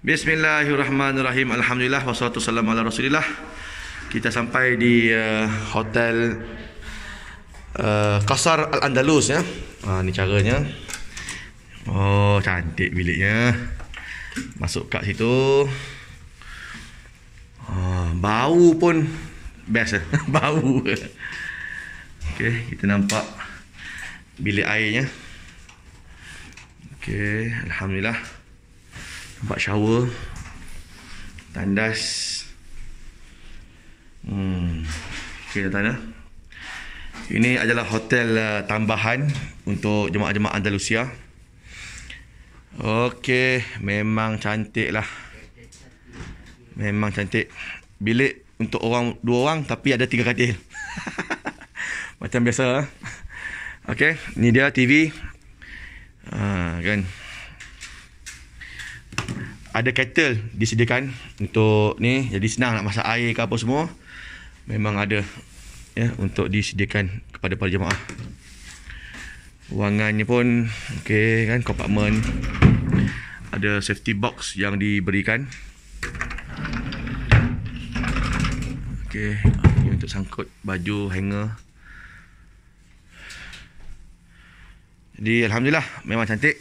Bismillahirrahmanirrahim. Alhamdulillah wassalatu wassalamu ala Rasulillah. Kita sampai di uh, hotel uh, Qasar Al Andalus ya. Ha ni caranya. Oh cantik biliknya. Masuk kat situ. Oh, bau pun best eh? bau. Okay, kita nampak bilik airnya. Okay, alhamdulillah tempat shower tandas hmm okey dah tanya ini adalah hotel uh, tambahan untuk jemaah-jemaah Andalusia Okay, memang cantik lah memang cantik bilik untuk orang dua orang tapi ada tiga katil macam biasa ya. Okay, ni dia TV uh, ah, kan ada kettle disediakan untuk ni jadi senang nak masak air ke apa semua memang ada ya untuk disediakan kepada para jemaah wangannya pun okey kan compartment ada safety box yang diberikan okey untuk sangkut baju hanger jadi alhamdulillah memang cantik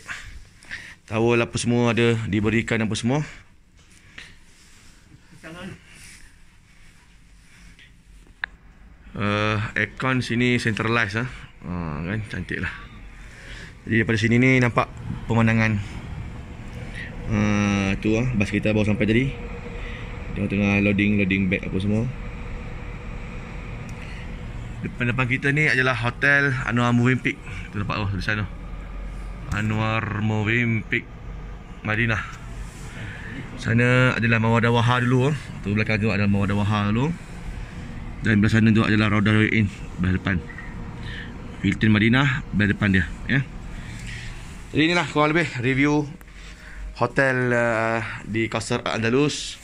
tahu apa semua ada diberikan apa semua uh, aircon sini centralized ah uh, kan cantiklah jadi daripada sini ni nampak pemandangan uh, tu ah bas kita baru sampai tadi tengah tengah loading loading bag apa semua depan-depan kita ni adalah hotel Anwar Movie Peak tu nampak tu oh, di sana Anwar Movimpik Madinah Sana adalah Mawadah Wahar dulu oh. Tu belakang tu adalah Mawadah Wahar dulu Dan belah sana tu adalah Rodah Ruin Belah depan Hilton Madinah Belah depan dia Ya Jadi inilah kurang lebih review Hotel uh, di Kasar Andalus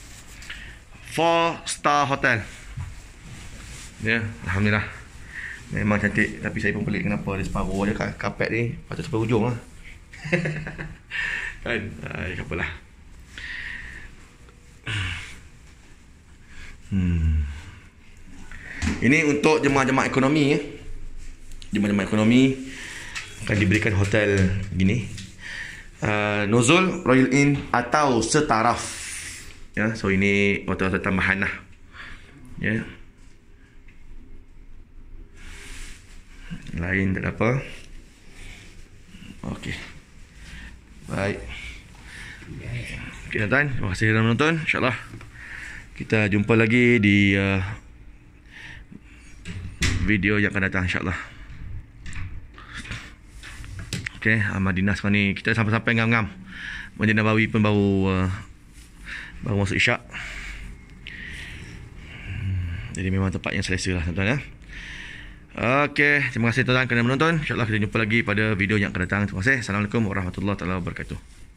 Four star hotel Ya, yeah, Alhamdulillah Memang cantik Tapi saya pun pelik kenapa Ada separuh je ni Patut sampai hujung lah kan ay ah, ya, apa lah hmm ini untuk jemaah-jemaah ekonomi ya. Jemaah-jemaah ekonomi akan diberikan hotel gini. Uh, ah, Nozul Royal Inn atau setaraf. Ya, so ini hotel hotel tambahan lah. Ya. Lain tak apa. Okey. Baik. Okay, Nathan. Terima kasih kerana menonton. InsyaAllah. Kita jumpa lagi di uh, video yang akan datang. InsyaAllah. Okay. Madinah sekarang ni. Kita sampai-sampai ngam-ngam. Madinah Nabawi pun baru uh, baru masuk isyak. Hmm, jadi memang tempat yang selesa lah. Tuan-tuan ya. Okey, terima kasih tuan-tuan kerana menonton. InsyaAllah kita jumpa lagi pada video yang akan datang. Terima kasih. Assalamualaikum warahmatullahi taala wabarakatuh.